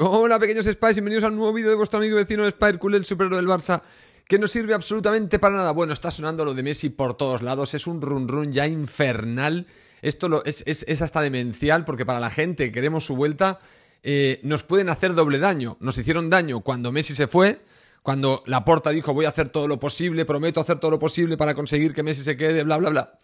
Hola pequeños Spies, bienvenidos a un nuevo vídeo de vuestro amigo vecino Spider Cool, el superhéroe del Barça, que no sirve absolutamente para nada. Bueno, está sonando lo de Messi por todos lados, es un run run ya infernal. Esto lo, es, es, hasta demencial porque para la gente queremos su vuelta eh, nos pueden hacer doble daño. Nos hicieron daño cuando Messi se fue, cuando Laporta dijo voy a hacer todo lo posible, prometo hacer todo lo posible para conseguir que Messi se quede, bla, bla, bla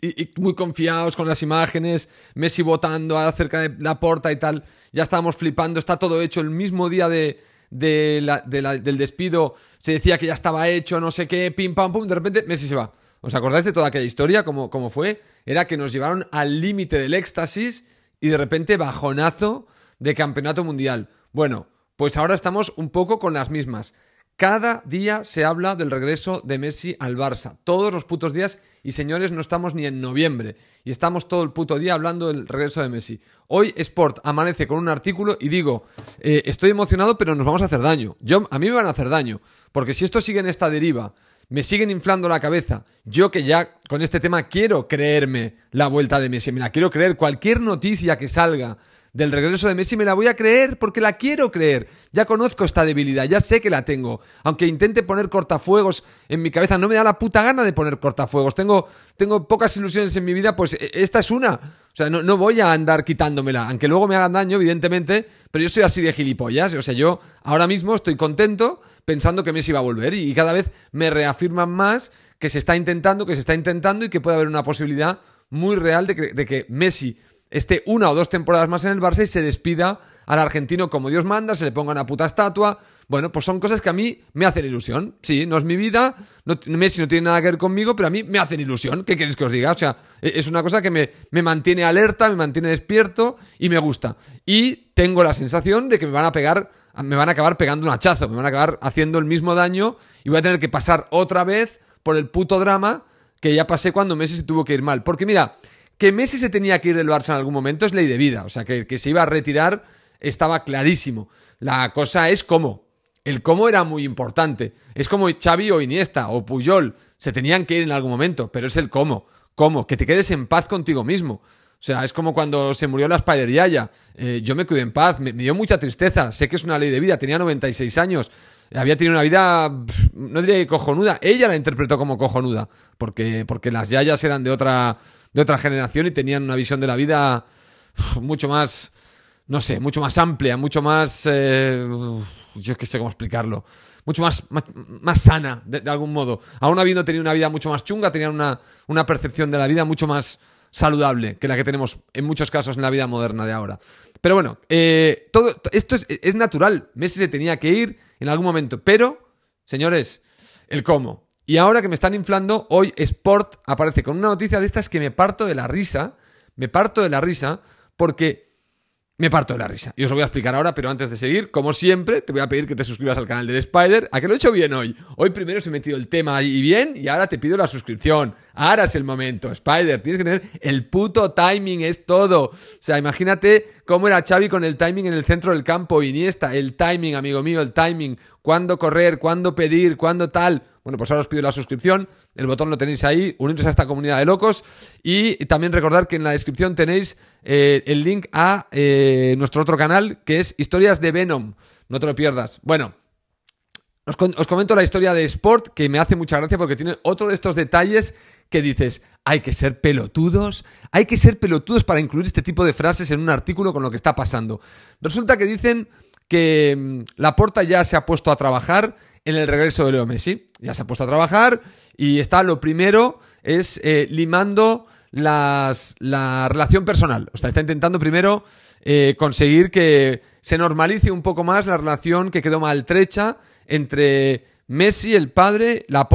y, muy confiados con las imágenes, Messi votando acerca de la puerta y tal, ya estábamos flipando, está todo hecho el mismo día de, del despido, se decía que ya estaba hecho, no sé qué, pim pam pum, de repente Messi se va. ¿Os acordáis de toda aquella historia? ¿Cómo, cómo fue? Era que nos llevaron al límite del éxtasis y de repente bajonazo de campeonato mundial. Bueno, pues ahora estamos un poco con las mismas. Cada día se habla del regreso de Messi al Barça. Todos los putos días. Y señores, no estamos ni en noviembre. Y estamos todo el puto día hablando del regreso de Messi. Hoy Sport amanece con un artículo y digo, eh, estoy emocionado pero nos vamos a hacer daño. Yo, a mí me van a hacer daño. Porque si esto sigue en esta deriva, me siguen inflando la cabeza. Yo que ya con este tema quiero creerme la vuelta de Messi. Me la quiero creer. Cualquier noticia que salga del regreso de Messi me la voy a creer porque la quiero creer. Ya conozco esta debilidad, ya sé que la tengo. Aunque intente poner cortafuegos en mi cabeza, no me da la puta gana de poner cortafuegos. Tengo, tengo pocas ilusiones en mi vida, pues e, esta es una. O sea, no, voy a andar quitándomela, aunque luego me hagan daño, evidentemente, pero yo soy así de gilipollas. O sea, yo ahora mismo estoy contento pensando que Messi va a volver y, cada vez me reafirman más que se está intentando, que se está intentando y que puede haber una posibilidad muy real de que Messi esté una o dos temporadas más en el Barça y se despida al argentino como Dios manda, se le ponga una puta estatua. Bueno, pues son cosas que a mí me hacen ilusión. Sí, no es mi vida, no, Messi no tiene nada que ver conmigo, pero a mí me hacen ilusión. ¿Qué quieres que os diga? O sea, e-, es una cosa que me, me mantiene alerta, me mantiene despierto y me gusta. Y tengo la sensación de que me van a pegar, me van a acabar pegando un hachazo, me van a acabar haciendo el mismo daño y voy a tener que pasar otra vez por el puto drama que ya pasé cuando Messi se tuvo que ir mal. Porque mira, que Messi se tenía que ir del Barça en algún momento es ley de vida. O sea, que, que se iba a retirar estaba clarísimo. La cosa es cómo. El cómo era muy importante. Es como Xavi o Iniesta o Puyol. Se tenían que ir en algún momento, pero es el cómo. ¿Cómo? Que te quedes en paz contigo mismo. O sea, es como cuando se murió la Spider Yaya. Eh, yo me cuidé en paz, me, me, dio mucha tristeza. Sé que es una ley de vida, tenía 96 años había tenido una vida, no diría que cojonuda, ella la interpretó como cojonuda, porque, porque las yayas eran de otra, de otra generación y tenían una visión de la vida mucho más, no sé, mucho más amplia, mucho más, eh, yo qué sé cómo explicarlo, mucho más, más, sana, de, algún modo. Aún habiendo tenido una vida mucho más chunga, tenían una, una percepción de la vida mucho más saludable que la que tenemos en muchos casos en la vida moderna de ahora. Pero bueno, eh, todo esto es, natural. Messi se tenía que ir en algún momento. Pero, señores, el cómo. Y ahora que me están inflando, hoy Sport aparece con una noticia de estas que me parto de la risa. Me parto de la risa porque me parto de la risa. Y os lo voy a explicar ahora, pero antes de seguir, como siempre, te voy a pedir que te suscribas al canal del Spider. ¿A que lo he hecho bien hoy? Hoy primero se he metido el tema ahí bien y ahora te pido la suscripción. Ahora es el momento, Spider. Tienes que tener el puto timing, es todo. O sea, imagínate cómo era Xavi con el timing en el centro del campo. Iniesta, el timing, amigo mío, el timing. Cuándo correr, cuándo pedir, cuándo tal. Bueno, pues ahora os pido la suscripción. El botón lo tenéis ahí. Uniros a esta comunidad de locos. Y también recordar que en la descripción tenéis eh, el link a eh, nuestro otro canal, que es Historias de Venom. No te lo pierdas. Bueno, os, comento la historia de Sport, que me hace mucha gracia porque tiene otro de estos detalles que dices, hay que ser pelotudos, hay que ser pelotudos para incluir este tipo de frases en un artículo con lo que está pasando. Resulta que dicen que mm, Laporta ya se ha puesto a trabajar en el regreso de Leo Messi, ya se ha puesto a trabajar y está lo primero es eh, limando la relación personal. O sea, está intentando primero eh, conseguir que se normalice un poco más la relación que quedó maltrecha entre Messi, el padre, la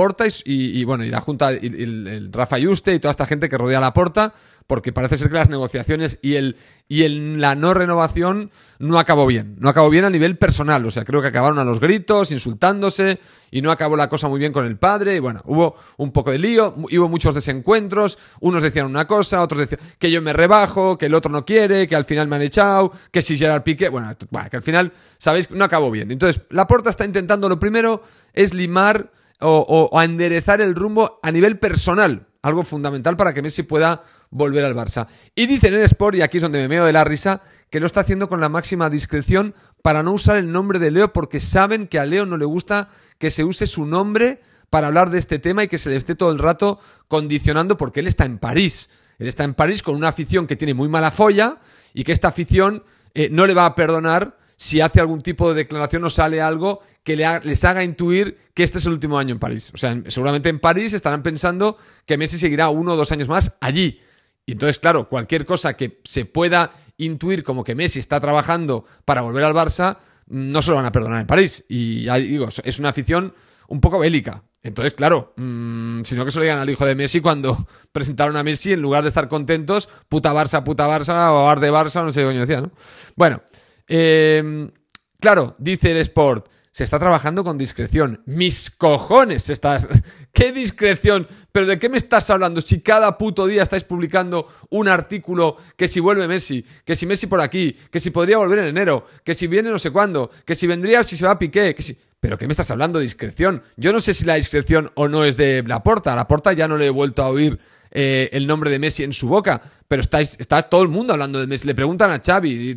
y, y, bueno, y la Junta, y, el Rafa Yuste y toda esta gente que rodea la Porta porque parece ser que las negociaciones y, el, y el, la no renovación no acabó bien. No acabó bien a nivel personal, o sea, creo que acabaron a los gritos, insultándose, y no acabó la cosa muy bien con el padre, y bueno, hubo un poco de lío, hubo muchos desencuentros, unos decían una cosa, otros decían que yo me rebajo, que el otro no quiere, que al final me han echado, que si Gerard Piqué, bueno, que al final, sabéis, no acabó bien. Entonces, la puerta está intentando lo primero es limar o, o enderezar el rumbo a nivel personal, algo fundamental para que Messi pueda volver al Barça. Y dicen en Sport, y aquí es donde me veo de la risa, que lo está haciendo con la máxima discreción para no usar el nombre de Leo porque saben que a Leo no le gusta que se use su nombre para hablar de este tema y que se le esté todo el rato condicionando porque él está en París. Él está en París con una afición que tiene muy mala folla y que esta afición eh, no le va a perdonar si hace algún tipo de declaración o sale algo que les haga intuir que este es el último año en París. O sea, seguramente en París estarán pensando que Messi seguirá uno o dos años más allí. Y entonces, claro, cualquier cosa que se pueda intuir como que Messi está trabajando para volver al Barça, mm, no se lo van a perdonar en París. Y ya digo, es una afición un poco bélica. Entonces, claro, mm, si sino que se lo digan al hijo de Messi cuando presentaron a Messi, en lugar de estar contentos, puta Barça, puta Barça, o de Barça, no sé qué coño decía, ¿no? Bueno, em, claro, dice el Sport, se está trabajando con discreción. Mis cojones, estás... ¿Qué discreción? ¿Pero de qué me estás hablando? Si cada puto día estáis publicando un artículo que si vuelve Messi, que si Messi por aquí, que si podría volver en enero, que si viene no sé cuándo, que si vendría si se va a Piqué, ¿Pero qué me estás hablando? de Discreción. Yo no sé si la discreción o no es de Laporta. A Laporta ya no le he vuelto a oír eh, el nombre de Messi en su boca. Pero estáis, está todo el mundo hablando de Messi. Le preguntan a Xavi.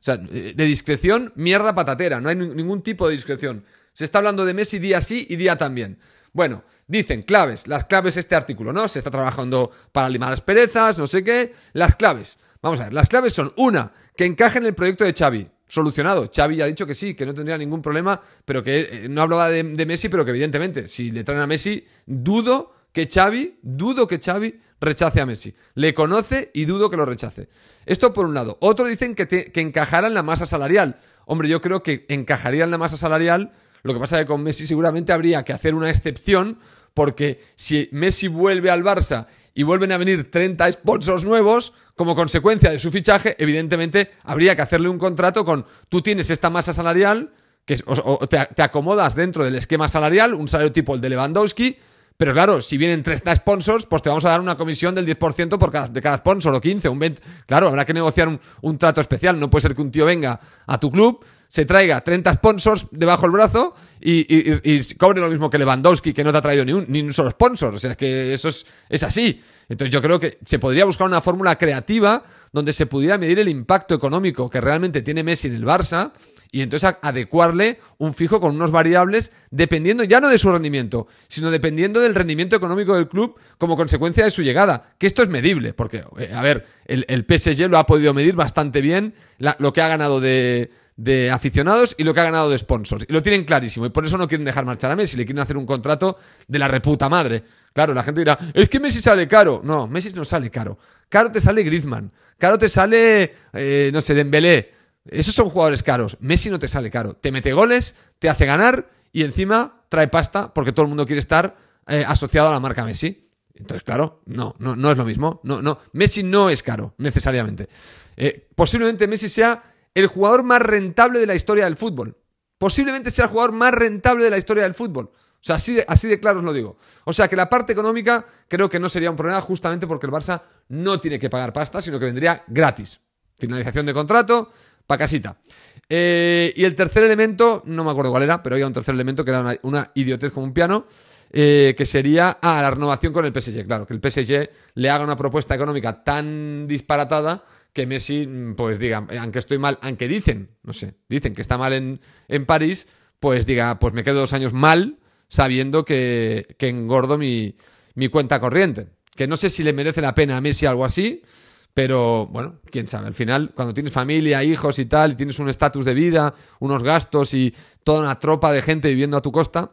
O sea, eh, de discreción, mierda patatera. No hay ningún tipo de discreción. Se está hablando de Messi día sí y día también. Bueno, dicen claves, las claves este artículo, ¿no? Se está trabajando para limar las perezas, no sé qué. Las claves. Vamos a ver, las claves son una, que encaje en el proyecto de Xavi. Solucionado. Xavi ya ha dicho que sí, que no tendría ningún problema, pero que eh, no hablaba de Messi, pero que evidentemente, si le traen a Messi, dudo que Xavi, dudo que Xavi rechace a Messi. Le conoce y dudo que lo rechace. Esto por un lado. Otro dicen que, que en la masa salarial. Hombre, yo creo que encajaría en la masa salarial. Lo que pasa es que con Messi seguramente habría que hacer una excepción porque si Messi vuelve al Barça y vuelven a venir 30 sponsors nuevos, como consecuencia de su fichaje, evidentemente habría que hacerle un contrato con tú tienes esta masa salarial, que te, acomodas dentro del esquema salarial, un salario tipo el de Lewandowski, pero claro, si vienen 30 sponsors, pues te vamos a dar una comisión del 10% por cada, de cada sponsor o 15, un 20. Claro, habrá que negociar un, trato especial. No puede ser que un tío venga a tu club, se traiga 30 sponsors debajo del brazo y, cobre lo mismo que Lewandowski, que no te ha traído ni un, ni un solo sponsor. O sea, que eso es, es así. Entonces yo creo que se podría buscar una fórmula creativa donde se pudiera medir el impacto económico que realmente tiene Messi en el Barça y entonces adecuarle un fijo con unos variables dependiendo ya no de su rendimiento, sino dependiendo del rendimiento económico del club como consecuencia de su llegada. Que esto es medible, porque, eh, a ver, el, PSG lo ha podido medir bastante bien, lo que ha ganado de, de aficionados y lo que ha ganado de sponsors. Y lo tienen clarísimo. Y por eso no quieren dejar marchar a Messi. Le quieren hacer un contrato de la reputa madre. Claro, la gente dirá, es que Messi sale caro. No, Messi no sale caro. Caro te sale Griezmann. Caro te sale, eh, no sé, Dembélé. Esos son jugadores caros. Messi no te sale caro. Te mete goles, te hace ganar y encima trae pasta porque todo el mundo quiere estar eh, asociado a la marca Messi. Entonces, claro, no, no, no es lo mismo. No, no. Messi no es caro, necesariamente. Eh, posiblemente Messi sea el jugador más rentable de la historia del fútbol. Posiblemente sea el jugador más rentable de la historia del fútbol. O sea, así de, así de claro os lo digo. O sea, que la parte económica creo que no sería un problema justamente porque el Barça no tiene que pagar pasta, sino que vendría gratis. Finalización de contrato, pa' casita. Eh, y el tercer elemento, no me acuerdo cuál era, pero había un tercer elemento que era una, idiotez como un piano, eh, que sería a ah, la renovación con el PSG. Claro, que el PSG le haga una propuesta económica tan disparatada que Messi, mm, pues diga, eh, aunque estoy mal, aunque dicen, no sé, dicen que está mal en, París, pues diga, pues me quedo dos años mal sabiendo que, engordo mi, mi, cuenta corriente. Que no sé si le merece la pena a Messi algo así, pero bueno, quién sabe. Al final, cuando tienes familia, hijos y tal, y tienes un estatus de vida, unos gastos y toda una tropa de gente viviendo a tu costa,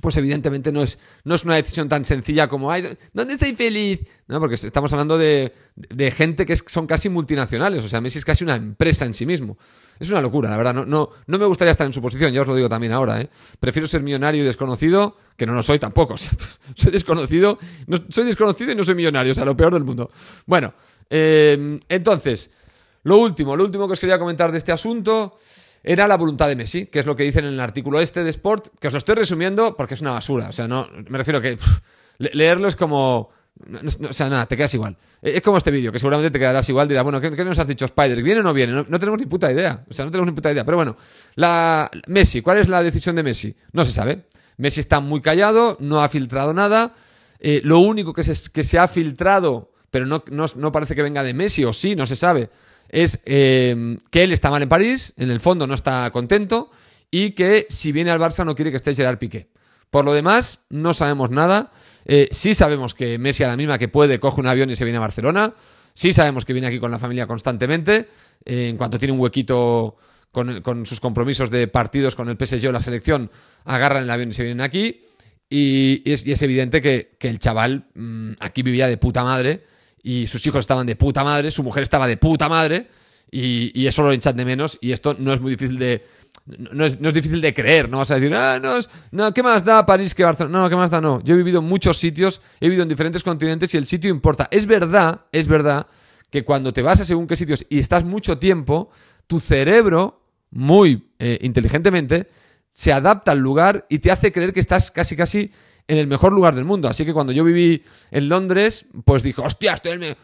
pues evidentemente no es, no es una decisión tan sencilla como, Ay, ¿dónde estoy feliz? No, porque estamos hablando de, de gente que son casi multinacionales, o sea, Messi es casi una empresa en sí mismo. Es una locura, la verdad, no, no, me gustaría estar en su posición, ya os lo digo también ahora, ¿eh? Prefiero ser millonario y desconocido, que no lo soy tampoco, soy desconocido, no, soy desconocido y no soy millonario, o sea, lo peor del mundo. Bueno, eh, entonces, lo último, lo último que os quería comentar de este asunto era la voluntad de Messi, que es lo que dicen en el artículo este de Sport, que os lo estoy resumiendo porque es una basura. O sea, no, me refiero que leerlo es como... o sea, nada, te quedas igual. E, es como este vídeo, que seguramente te quedarás igual. Dirás, bueno, ¿qué, nos has dicho Spider? ¿Viene o no viene? No, tenemos ni puta idea. O sea, no tenemos ni puta idea. Pero bueno, la Messi, ¿cuál es la decisión de Messi? No se sabe. Messi está muy callado, no ha filtrado nada. Eh, lo único que se, que se ha filtrado, pero no, no parece que venga de Messi, o sí, no se sabe es eh, que él está mal en París, en el fondo no está contento y que si viene al Barça no quiere que esté Gerard Piqué. Por lo demás, no sabemos nada. Eh, sí sabemos que Messi a la misma que puede coge un avión y se viene a Barcelona. Sí sabemos que viene aquí con la familia constantemente. Eh, en cuanto tiene un huequito con, sus compromisos de partidos con el PSG o la selección, agarran el avión y se vienen aquí. Y, es, evidente que, el chaval mm, aquí vivía de puta madre y sus hijos estaban de puta madre, su mujer estaba de puta madre y, y eso lo echan de menos y esto no es muy difícil de... No es, difícil de creer, no vas a decir, ah, no, no, ¿qué más da París que Barcelona? No, ¿qué más da? No, yo he vivido en muchos sitios, he vivido en diferentes continentes y el sitio importa. Es verdad, es verdad que cuando te vas a según qué sitios y estás mucho tiempo, tu cerebro, muy eh, inteligentemente, se adapta al lugar y te hace creer que estás casi, casi en el mejor lugar del mundo. Así que cuando yo viví en Londres, pues dije, hostia,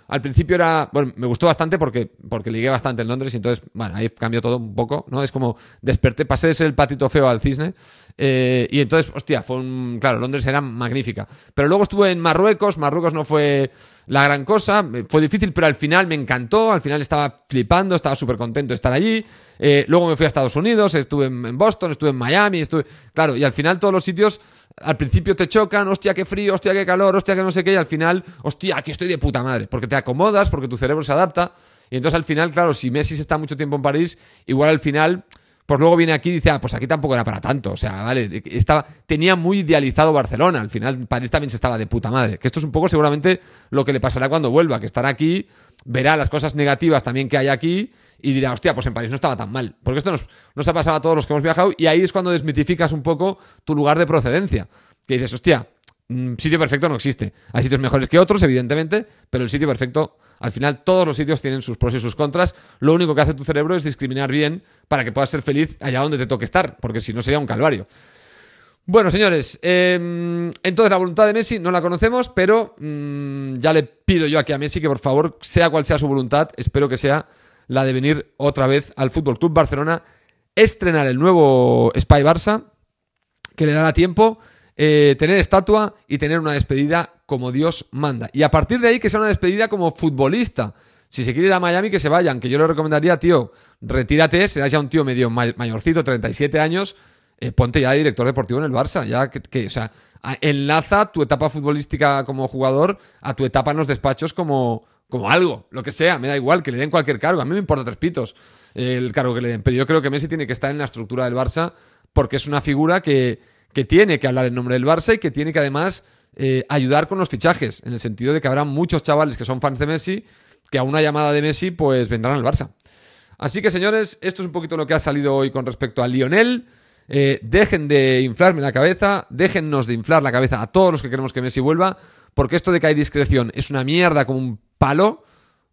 al principio era, bueno, me gustó bastante porque, porque ligué bastante en Londres y entonces, bueno, ahí cambió todo un poco, ¿no? Es como desperté, pasé de ser el patito feo al cisne eh, y entonces, hostia, fue un, claro, Londres era magnífica. Pero luego estuve en Marruecos, Marruecos no fue la gran cosa, eh, fue difícil, pero al final me encantó, al final estaba flipando, estaba súper contento de estar allí. Eh, luego me fui a Estados Unidos, estuve en Boston, estuve en Miami, estuve, claro, y al final todos los sitios al principio te chocan, hostia, qué frío, hostia, qué calor, hostia, que no sé qué, y al final, hostia, aquí estoy de puta madre, porque te acomodas, porque tu cerebro se adapta. Y entonces al final, claro, si Messi está mucho tiempo en París, igual al final pues luego viene aquí y dice, ah, pues aquí tampoco era para tanto. O sea, vale, estaba, tenía muy idealizado Barcelona. Al final, París también se estaba de puta madre. Que esto es un poco seguramente lo que le pasará cuando vuelva, que estará aquí, verá las cosas negativas también que hay aquí y dirá, hostia, pues en París no estaba tan mal. Porque esto nos, nos ha pasado a todos los que hemos viajado y ahí es cuando desmitificas un poco tu lugar de procedencia. Que dices, hostia, mm, sitio perfecto no existe. Hay sitios mejores que otros, evidentemente, pero el sitio perfecto al final todos los sitios tienen sus pros y sus contras. Lo único que hace tu cerebro es discriminar bien para que puedas ser feliz allá donde te toque estar, porque si no sería un calvario. Bueno, señores, em, entonces la voluntad de Messi no la conocemos, pero mm, ya le pido yo aquí a Messi que por favor, sea cual sea su voluntad, espero que sea la de venir otra vez al Fútbol Club Barcelona, estrenar el nuevo Spy Barça, que le dará tiempo, eh, tener estatua y tener una despedida como Dios manda. Y a partir de ahí que sea una despedida como futbolista. Si se quiere ir a Miami, que se vayan. Que yo le recomendaría, tío, retírate, serás ya un tío medio mayorcito, 37 años. Eh, ponte ya de director deportivo en el Barça. Ya que, o sea, enlaza tu etapa futbolística como jugador a tu etapa en los despachos como, como algo, lo que sea. Me da igual que le den cualquier cargo. A mí me importa tres pitos el cargo que le den. Pero yo creo que Messi tiene que estar en la estructura del Barça porque es una figura que, que tiene que hablar en nombre del Barça y que tiene que además eh, ayudar con los fichajes, en el sentido de que habrá muchos chavales que son fans de Messi, que a una llamada de Messi pues vendrán al Barça. Así que señores, esto es un poquito lo que ha salido hoy con respecto a Lionel. Eh, dejen de inflarme la cabeza, déjennos de inflar la cabeza a todos los que queremos que Messi vuelva, porque esto de que hay discreción es una mierda como un palo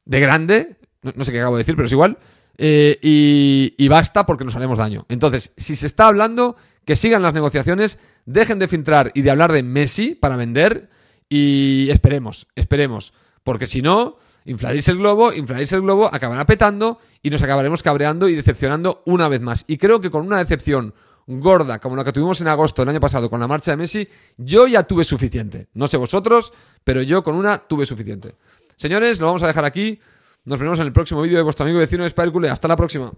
de grande, no, sé qué acabo de decir, pero es igual, eh, y, y basta porque nos haremos daño. Entonces, si se está hablando, que sigan las negociaciones, dejen de filtrar y de hablar de Messi para vender y esperemos, esperemos, porque si no, inflaréis el globo, inflaréis el globo, acabará petando y nos acabaremos cabreando y decepcionando una vez más. Y creo que con una decepción gorda como la que tuvimos en agosto del año pasado con la marcha de Messi, yo ya tuve suficiente. No sé vosotros, pero yo con una tuve suficiente. Señores, lo vamos a dejar aquí. Nos vemos en el próximo vídeo de vuestro amigo vecino de Hasta la próxima.